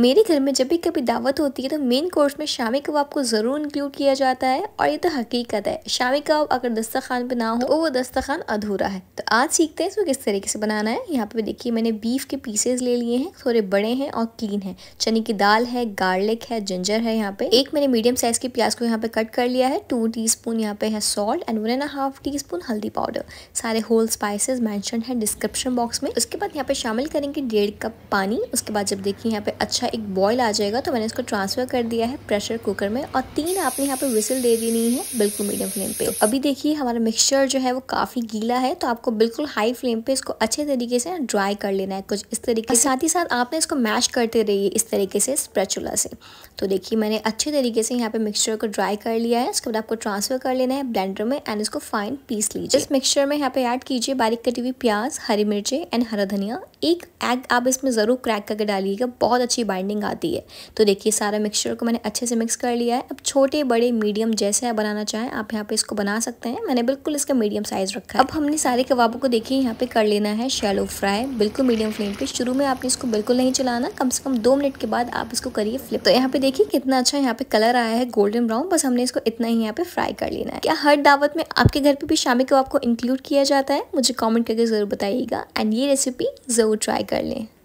मेरे घर में जब भी कभी दावत होती है तो मेन कोर्स में शामी कबाब को ज़रूर इंक्लूड किया जाता है और ये तो हकीकत है शामी कबाब अगर दस्तरखान पे ना हो तो वो दस्तरखान अधूरा है तो आज सीखते हैं इसको किस तरीके से बनाना है यहाँ पे देखिए मैंने बीफ के पीसेस ले लिए हैं थोड़े बड़े हैं और क्लीन है चने की दाल है गार्लिक है जिंजर है यहाँ पे एक मैंने मीडियम साइज के प्याज को यहाँ पे कट कर लिया है टू टी स्पून यहाँ पे है salt and one and half teaspoon हल्दी पाउडर सारे होल स्पाइसेज मैंशन है डिस्क्रिप्शन बॉक्स में उसके बाद यहाँ पे शामिल करेंगे डेढ़ कप पानी उसके बाद जब देखिए यहाँ पे अच्छा अच्छा एक बॉयल आ जाएगा तो मैंने इसको ट्रांसफ़र कर दिया है प्रेशर कुकर में और तीन आपने यहाँ पे विसल दे देनी है बिल्कुल मीडियम फ्लेम पे तो अभी देखिए हमारा मिक्सचर जो है वो काफ़ी गीला है तो आपको बिल्कुल हाई फ्लेम पे इसको अच्छे तरीके से ड्राई कर लेना है कुछ इस तरीके से साथ ही साथ आपने इसको मैश करते रहिए इस तरीके से स्प्रेचुला से तो देखिए मैंने अच्छे तरीके से यहाँ पे मिक्सचर को ड्राई कर लिया है उसके बाद आपको ट्रांसफ़र कर लेना है ब्लेंडर में एंड इसको फाइन पीस लीजिए इस मिक्सचर में यहाँ पे ऐड कीजिए बारीक कटी हुई प्याज हरी मिर्चें एंड हरा धनिया एक एग आप इसमें ज़रूर क्रैक करके डालिएगा बहुत अच्छी बाइंडिंग आती है तो देखिए सारा मिक्सचर को मैंने अच्छे से मिक्स कर लिया है अब छोटे बड़े मीडियम जैसे आप बनाना चाहें आप यहाँ पे इसको बना सकते हैं मैंने बिल्कुल इसका मीडियम साइज़ रखा है अब हमने सारे कबाबों को देखिए यहाँ पे कर लेना है शैलो फ्राई बिल्कुल मीडियम फ्लेम पे शुरू में आपने इसको बिल्कुल नहीं चलाना कम से कम दो मिनट के बाद आप इसको करिए फ्लिप तो यहाँ पे देखिए कितना अच्छा यहाँ पे कलर आया है गोल्डन ब्राउन बस हमने इसको इतना ही यहाँ पे फ्राई कर लेना है क्या हर दावत में आपके घर पे भी शामी कबाब को इंक्लूड किया जाता है मुझे कॉमेंट करके ज़रूर बताइएगा एंड ये रेसिपी ज़रूर ट्राई कर लें